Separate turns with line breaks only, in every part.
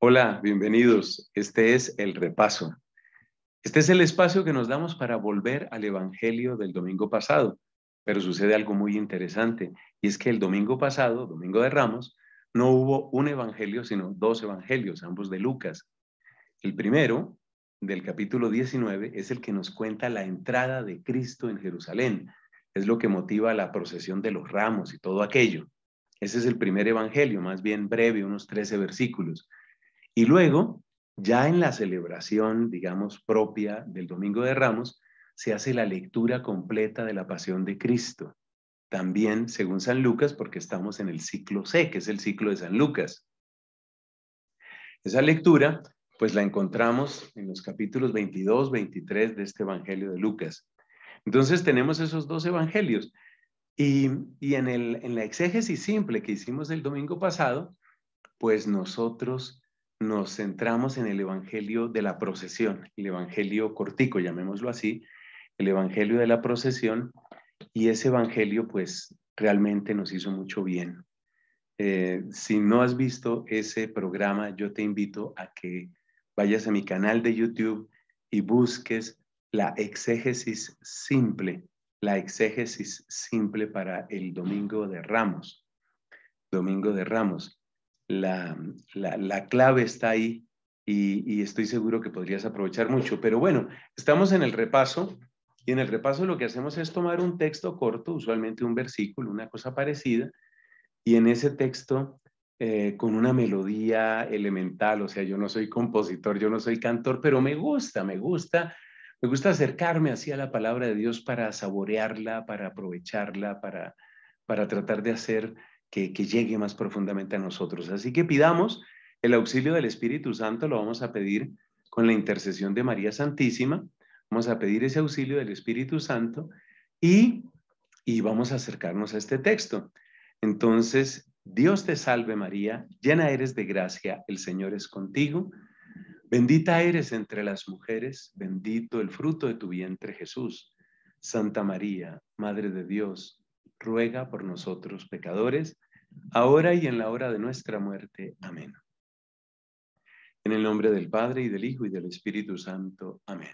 Hola, bienvenidos. Este es el repaso. Este es el espacio que nos damos para volver al Evangelio del domingo pasado, pero sucede algo muy interesante y es que el domingo pasado, domingo de Ramos, no hubo un Evangelio, sino dos Evangelios, ambos de Lucas. El primero, del capítulo 19, es el que nos cuenta la entrada de Cristo en Jerusalén. Es lo que motiva la procesión de los ramos y todo aquello. Ese es el primer Evangelio, más bien breve, unos 13 versículos. Y luego, ya en la celebración, digamos, propia del Domingo de Ramos, se hace la lectura completa de la Pasión de Cristo. También según San Lucas, porque estamos en el ciclo C, que es el ciclo de San Lucas. Esa lectura, pues la encontramos en los capítulos 22, 23 de este Evangelio de Lucas. Entonces tenemos esos dos evangelios. Y, en, en la exégesis simple que hicimos el domingo pasado, pues nosotros nos centramos en el Evangelio de la procesión, el Evangelio cortico, llamémoslo así, el Evangelio de la procesión, y ese Evangelio pues realmente nos hizo mucho bien. Eh, si no has visto ese programa, yo te invito a que vayas a mi canal de YouTube y busques la exégesis simple, la exégesis simple para el Domingo de Ramos. Domingo de Ramos la, la, clave está ahí y, estoy seguro que podrías aprovechar mucho. Pero bueno, estamos en el repaso y en el repaso lo que hacemos es tomar un texto corto, usualmente un versículo, una cosa parecida, y en ese texto eh, con una melodía elemental, o sea, yo no soy compositor, yo no soy cantor, pero me gusta, me gusta me gusta acercarme así a la palabra de Dios para saborearla, para aprovecharla, para, para tratar de hacer que, llegue más profundamente a nosotros. Así que pidamos el auxilio del Espíritu Santo, lo vamos a pedir con la intercesión de María Santísima, vamos a pedir ese auxilio del Espíritu Santo y, y vamos a acercarnos a este texto. Entonces, Dios te salve María, llena eres de gracia, el Señor es contigo. Bendita eres entre las mujeres, bendito el fruto de tu vientre Jesús. Santa María, Madre de Dios, ruega por nosotros pecadores, ahora y en la hora de nuestra muerte. Amén. En el nombre del Padre y del Hijo y del Espíritu Santo. Amén.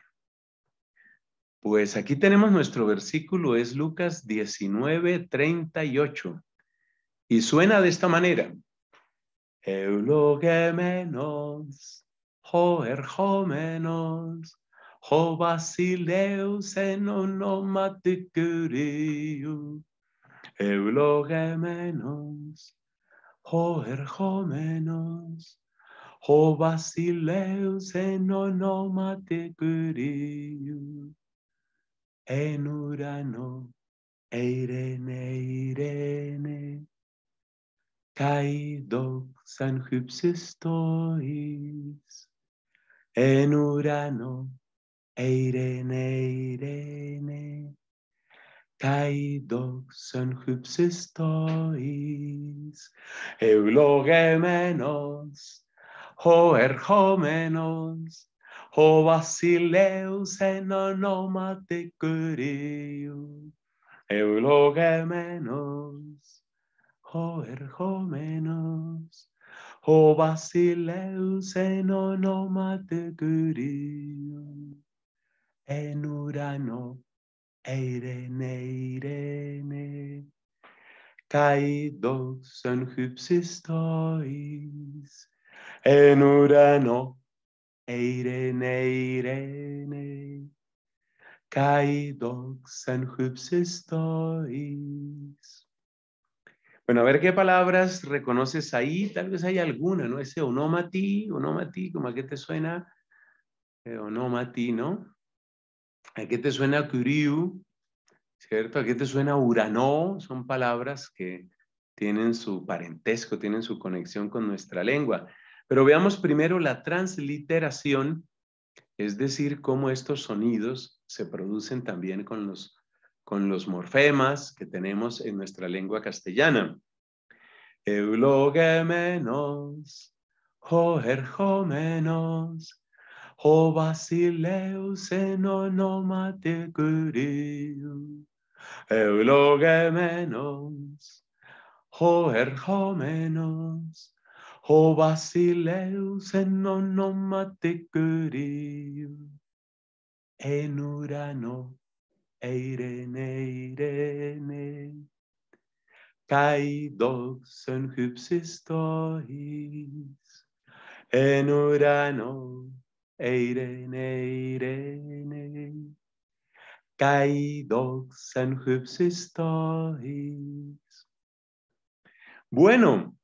Pues aquí tenemos nuestro versículo, es Lucas 19, 38. Y suena de esta manera. Eulogemenos, menos ho basileus en Eulogemenos. ο ερχόμενος, ο βασιλέος εν ονόματι Κυρίου, εν ουρανό, έιρενε, έιρενε, καί δόξαν χυψιστοίς, εν ουρανό, έιρενε, έιρενε, Καί δόξαν χυψιστοίς, ευλογεμένος, ο ερχόμενος, ο βασιλεύς εν ονόματι Κυρίου, ευλογεμένος, ο ερχόμενος, ο βασιλεύς εν ονόματι Κυρίου, εν ουρανό Eirene, Eirene, kai hypsistois, en urano, Eirene, Eirene, kai hypsistois. Bueno, a ver qué palabras reconoces ahí, tal vez hay alguna, ¿no? Ese onomati, onomati, como a qué te suena, eh, onomati, ¿no? ¿A qué te suena curiu, ¿Cierto? ¿A qué te suena Urano? Son palabras que tienen su parentesco, tienen su conexión con nuestra lengua. Pero veamos primero la transliteración, es decir, cómo estos sonidos se producen también con los, con los morfemas que tenemos en nuestra lengua castellana. Eulogemenos, ο βασιλεύς εν ονόματι Κυρίου, ευλογεμένος, ο ερχόμενος, ο βασιλεύς εν ονόματι Κυρίου, εν ουρανό, ειρενε, ειρενε, καί εν χυψιστόις εν ουρανό Eirene, Bueno,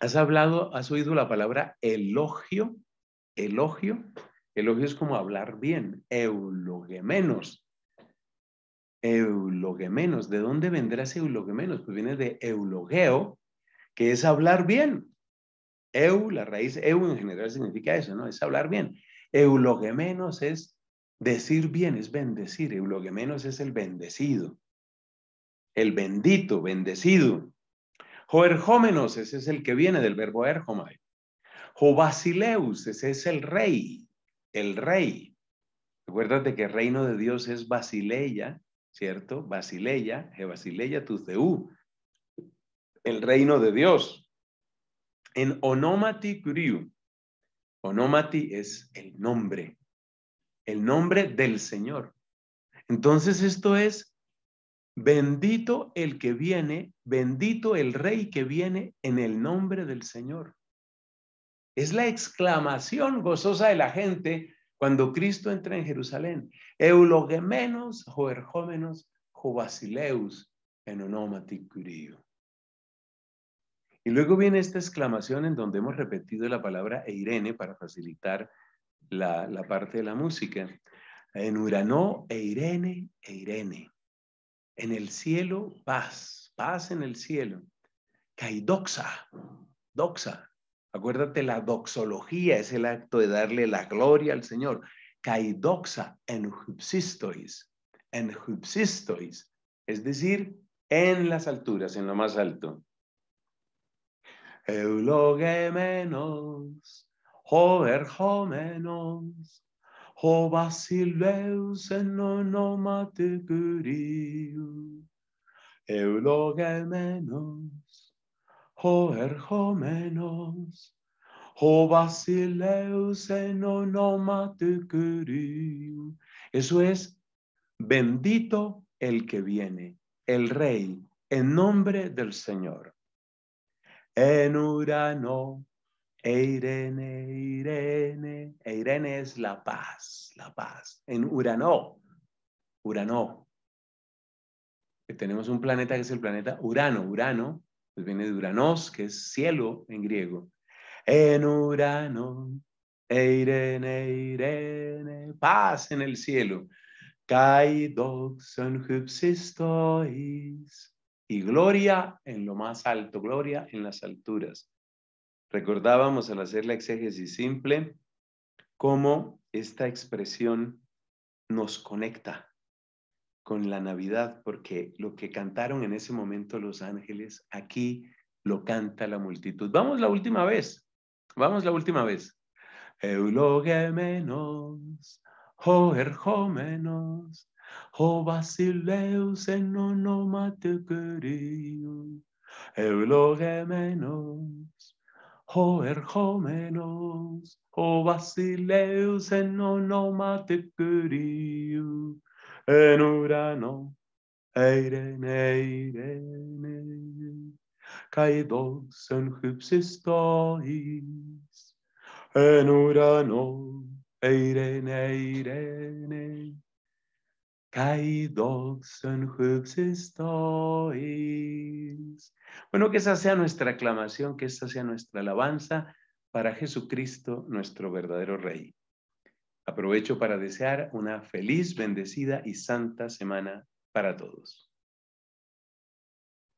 has hablado, has oído la palabra elogio, elogio. Elogio es como hablar bien, eulogemenos. Eulogemenos, ¿de dónde vendrá ese eulogemenos? Pues viene de eulogeo, que es hablar bien. Eu, la raíz eu en general significa eso, ¿no? Es hablar bien. Eulogemenos es decir bien, es bendecir. Eulogemenos es el bendecido. El bendito, bendecido. Joerjómenos, ese es el que viene del verbo erjomai. Jovasileus, ese es el rey, el rey. Acuérdate que el reino de Dios es Basileia, ¿cierto? Basileia, tu Tuzeú, el reino de Dios. En onomati curiu, Onomati es el nombre, el nombre del Señor. Entonces esto es, bendito el que viene, bendito el rey que viene en el nombre del Señor. Es la exclamación gozosa de la gente cuando Cristo entra en Jerusalén. Eulogemenos, joerjómenos, jovasileus, en onomati curio. Y luego viene esta exclamación en donde hemos repetido la palabra Eirene para facilitar la, parte de la música. En Uranó, Eirene, Eirene. En el cielo, paz, paz en el cielo. Kaidoxa, doxa. Acuérdate, la doxología es el acto de darle la gloria al Señor. Kaidoxa en hupsistois, en hupsistois, es decir, en las alturas, en lo más alto. Eulogemenos, ho hobasileus en onomatecuriu. Eulogemenos, ho se en onomatecuriu. Eso es, bendito el que viene, el rey, en nombre del Señor en Urano, eirene, Irene, Irene, es la paz, la paz, en Urano, Urano. tenemos un planeta que es el planeta Urano, Urano, pues viene de Uranos, que es cielo en griego. En Urano, eirene, Irene, paz en el cielo. Kai doxon hypsistois y gloria en lo más alto, gloria en las alturas. Recordábamos al hacer la exégesis simple cómo esta expresión nos conecta con la Navidad, porque lo que cantaron en ese momento los ángeles, aquí lo canta la multitud. Vamos la última vez, vamos la última vez. Eulogémenos, oh Ο βασιλέους εν όνομα του Κυρίου, ευλογεμένος, ο ερχόμενος, ο βασιλέους εν όνομα Κυρίου, εν ουρανό, έιρεν, έιρεν, καί δόξεν hypsistois, εν ουρανό, έιρεν, έιρεν, Bueno, que esa sea nuestra aclamación, que esa sea nuestra alabanza para Jesucristo, nuestro verdadero Rey. Aprovecho para desear una feliz, bendecida y santa semana para todos.